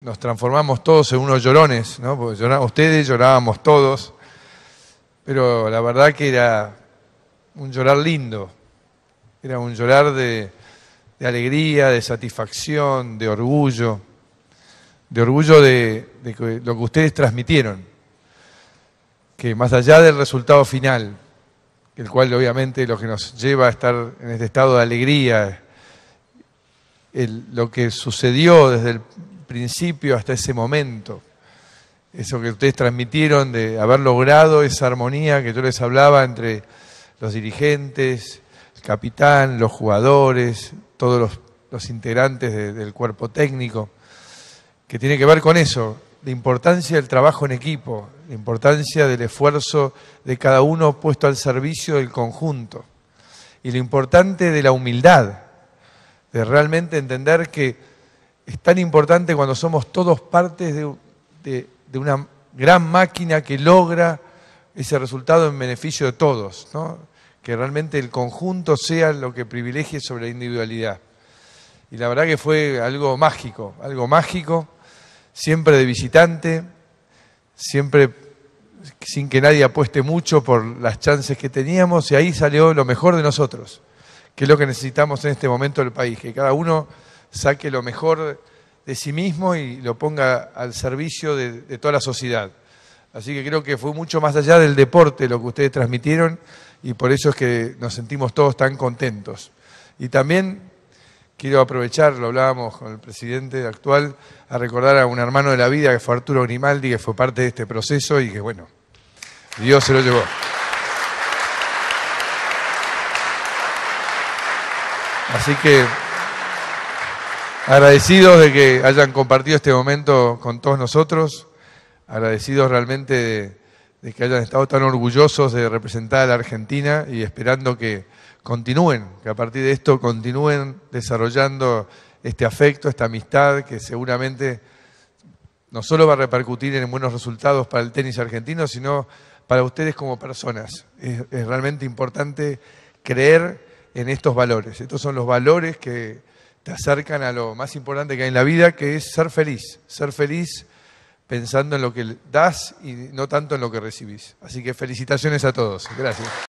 nos transformamos todos en unos llorones, ¿no? Porque ustedes llorábamos todos, pero la verdad que era un llorar lindo, era un llorar de, alegría, de satisfacción, de orgullo, de orgullo de, lo que ustedes transmitieron, que más allá del resultado final, el cual obviamente lo que nos lleva a estar en este estado de alegría, lo que sucedió desde el, principio hasta ese momento. Eso que ustedes transmitieron de haber logrado esa armonía que yo les hablaba entre los dirigentes, el capitán, los jugadores, todos los, integrantes del cuerpo técnico, que tiene que ver con eso, la importancia del trabajo en equipo, la importancia del esfuerzo de cada uno puesto al servicio del conjunto y lo importante de la humildad, de realmente entender que es tan importante cuando somos todos partes de, una gran máquina que logra ese resultado en beneficio de todos, que realmente el conjunto sea lo que privilegie sobre la individualidad. Y la verdad que fue algo mágico, algo mágico, siempre de visitante, siempre sin que nadie apueste mucho por las chances que teníamos, y ahí salió lo mejor de nosotros, que es lo que necesitamos en este momento del país, que cada uno saque lo mejor de sí mismo y lo ponga al servicio de, toda la sociedad. Así que creo que fue mucho más allá del deporte lo que ustedes transmitieron y por eso es que nos sentimos todos tan contentos. Y también quiero aprovechar, lo hablábamos con el presidente actual, a recordar a un hermano de la vida que fue Arturo Grimaldi, que fue parte de este proceso y que, bueno, Dios se lo llevó. Así que Agradecidos de que hayan compartido este momento con todos nosotros, agradecidos realmente de, que hayan estado tan orgullosos de representar a la Argentina y esperando que continúen, que a partir de esto continúen desarrollando este afecto, esta amistad que seguramente no solo va a repercutir en buenos resultados para el tenis argentino, sino para ustedes como personas. es realmente importante creer en estos valores. Estos son los valores que te acercan a lo más importante que hay en la vida, que es ser feliz, ser feliz pensando en lo que das y no tanto en lo que recibís. Así que felicitaciones a todos. Gracias.